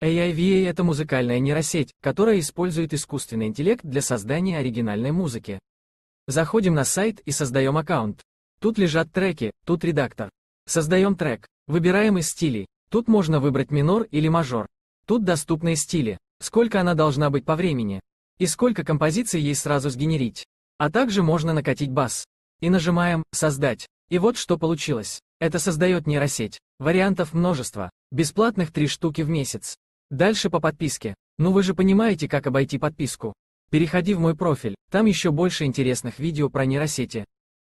AIVA — это музыкальная нейросеть, которая использует искусственный интеллект для создания оригинальной музыки. Заходим на сайт и создаем аккаунт. Тут лежат треки, тут редактор. Создаем трек. Выбираем из стилей. Тут можно выбрать минор или мажор. Тут доступные стили. Сколько она должна быть по времени. И сколько композиций ей сразу сгенерить. А также можно накатить бас. И нажимаем «Создать». И вот что получилось. Это создает нейросеть. Вариантов множество. Бесплатных три штуки в месяц. Дальше по подписке. Ну вы же понимаете, как обойти подписку. Переходи в мой профиль, там еще больше интересных видео про нейросети,